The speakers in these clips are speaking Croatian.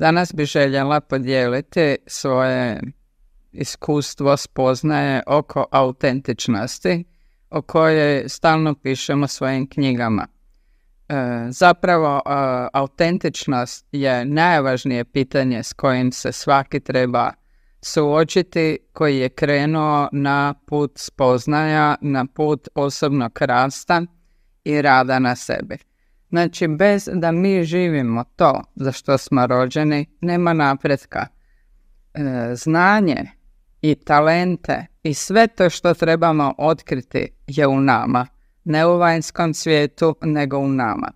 Danas bi željela podijeliti svoje iskustvo spoznaje oko autentičnosti o kojoj stalno pišemo svojim knjigama. E, zapravo, e, autentičnost je najvažnije pitanje s kojim se svaki treba suočiti koji je krenuo na put spoznaja, na put osobnog rasta i rada na sebi. Znači, bez da mi živimo to za što smo rođeni, nema napretka. E, znanje i talente i sve to što trebamo otkriti je u nama. Ne u vanjskom svijetu, nego u nama.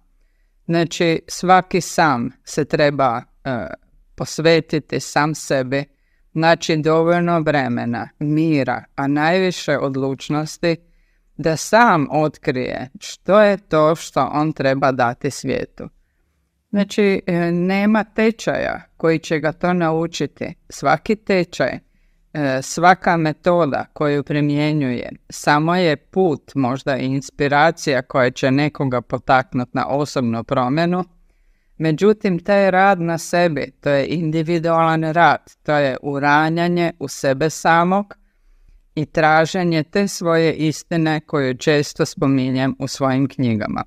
Znači, svaki sam se treba e, posvetiti sam sebi, znači dovoljno vremena, mira, a najviše odlučnosti da sam otkrije što je to što on treba dati svijetu. Znači, e, nema tečaja koji će ga to naučiti. Svaki tečaj, e, svaka metoda koju primjenjuje, samo je put, možda i inspiracija koja će nekoga potaknuti na osobnu promjenu. Međutim, taj rad na sebi, to je individualan rad, to je uranjanje u sebe samog, i traženje te svoje istine koju često spominjem u svojim knjigama.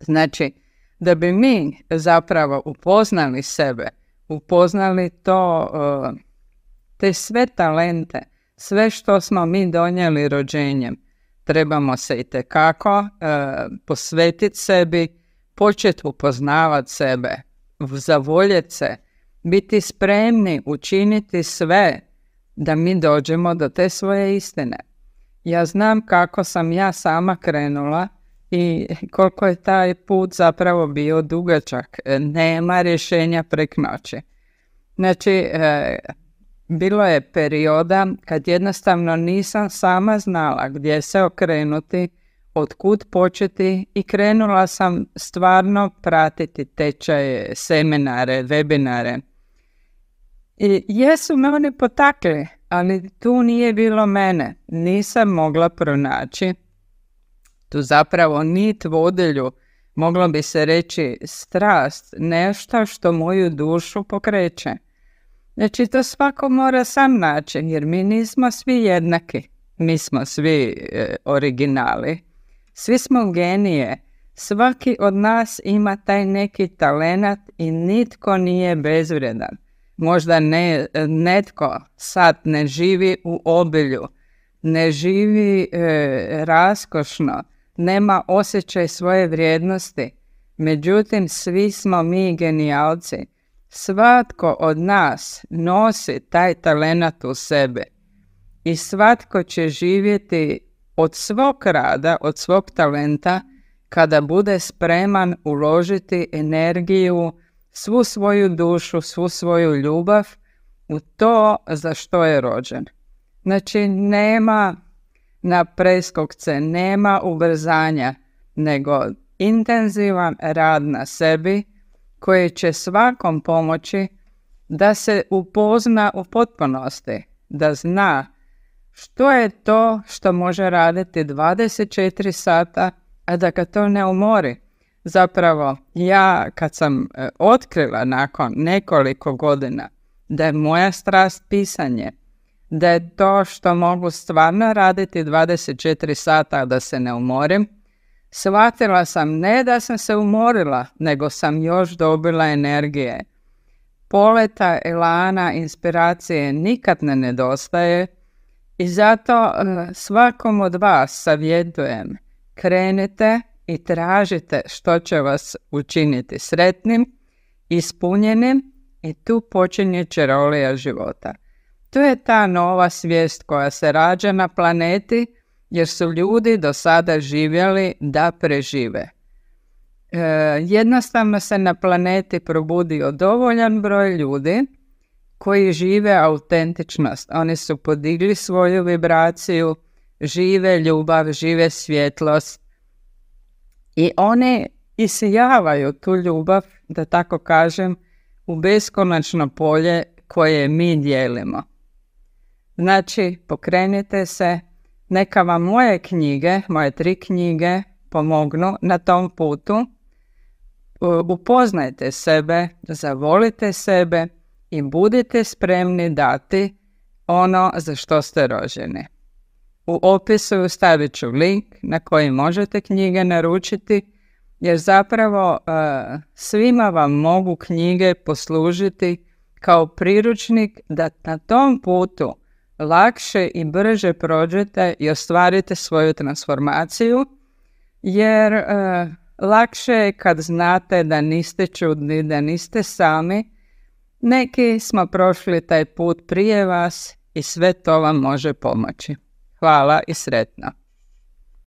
Znači, da bi mi zapravo upoznali sebe, upoznali to, e, te sve talente, sve što smo mi donijeli rođenjem, trebamo se i tekako e, posvetiti sebi, početi upoznavati sebe, zavoljeti se, biti spremni učiniti sve da mi dođemo do te svoje istine. Ja znam kako sam ja sama krenula i koliko je taj put zapravo bio dugačak. Nema rješenja prek noći. Znači, e, bilo je perioda kad jednostavno nisam sama znala gdje se okrenuti, otkud početi i krenula sam stvarno pratiti tečaje, seminare, webinare. I jesu me oni potakli ali tu nije bilo mene. Nisam mogla pronaći tu zapravo nit vodelju, moglo bi se reći strast, nešto što moju dušu pokreće. Znači to svako mora sam naći jer mi nismo svi jednaki, mi smo svi e, originali, svi smo genije, svaki od nas ima taj neki talenat i nitko nije bezvredan možda netko sad ne živi u obilju, ne živi e, raskošno, nema osjećaj svoje vrijednosti. Međutim, svi smo mi genijalci. Svatko od nas nosi taj talenat u sebe i svatko će živjeti od svog rada, od svog talenta, kada bude spreman uložiti energiju, svu svoju dušu, svu svoju ljubav u to za što je rođen. Znači nema na preskokce, nema ubrzanja, nego intenzivan rad na sebi koji će svakom pomoći da se upozna u potpunosti, da zna što je to što može raditi 24 sata, a da ga to ne umori zapravo ja kad sam e, otkrila nakon nekoliko godina da je moja strast pisanje, da je to što mogu stvarno raditi 24 sata da se ne umorim, shvatila sam ne da sam se umorila, nego sam još dobila energije. Poleta, elana, inspiracije nikad ne nedostaje i zato e, svakom od vas savjetujem krenite i tražite što će vas učiniti sretnim, ispunjenim i tu počinje čarolija života. To je ta nova svijest koja se rađa na planeti jer su ljudi do sada živjeli da prežive. E, jednostavno se na planeti probudio dovoljan broj ljudi koji žive autentičnost. Oni su podigli svoju vibraciju, žive ljubav, žive svjetlost, i one isijavaju tu ljubav, da tako kažem, u beskonačno polje koje mi dijelimo. Znači, pokrenite se, neka vam moje knjige, moje tri knjige pomognu na tom putu. Upoznajte sebe, zavolite sebe i budite spremni dati ono za što ste rođeni. U opisu stavit ću link na koji možete knjige naručiti, jer zapravo e, svima vam mogu knjige poslužiti kao priručnik da na tom putu lakše i brže prođete i ostvarite svoju transformaciju, jer e, lakše je kad znate da niste čudni, da niste sami. Neki smo prošli taj put prije vas i sve to vam može pomoći. Hvala i sretno.